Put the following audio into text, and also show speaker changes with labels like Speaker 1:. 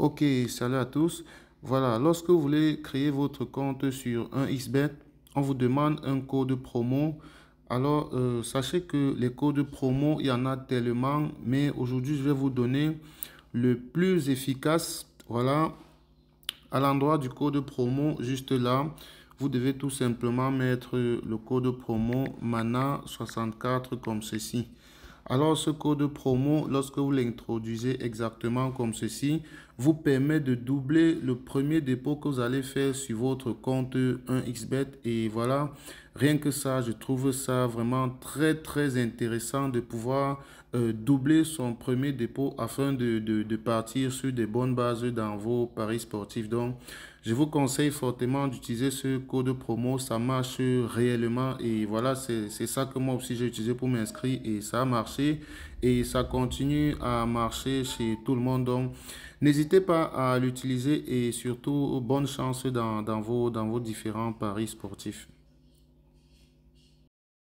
Speaker 1: Ok, salut à tous. Voilà, lorsque vous voulez créer votre compte sur un xbet, on vous demande un code promo. Alors, euh, sachez que les codes promo, il y en a tellement, mais aujourd'hui, je vais vous donner le plus efficace. Voilà, à l'endroit du code promo, juste là, vous devez tout simplement mettre le code promo MANA64 comme ceci. Alors ce code promo, lorsque vous l'introduisez exactement comme ceci, vous permet de doubler le premier dépôt que vous allez faire sur votre compte 1xbet. Et voilà, rien que ça, je trouve ça vraiment très très intéressant de pouvoir euh, doubler son premier dépôt afin de, de partir sur des bonnes bases dans vos paris sportifs. Donc, je vous conseille fortement d'utiliser ce code promo, ça marche réellement et voilà, c'est ça que moi aussi j'ai utilisé pour m'inscrire et ça a marché et ça continue à marcher chez tout le monde. Donc, n'hésitez pas à l'utiliser et surtout, bonne chance dans, dans, vos, dans vos différents paris sportifs.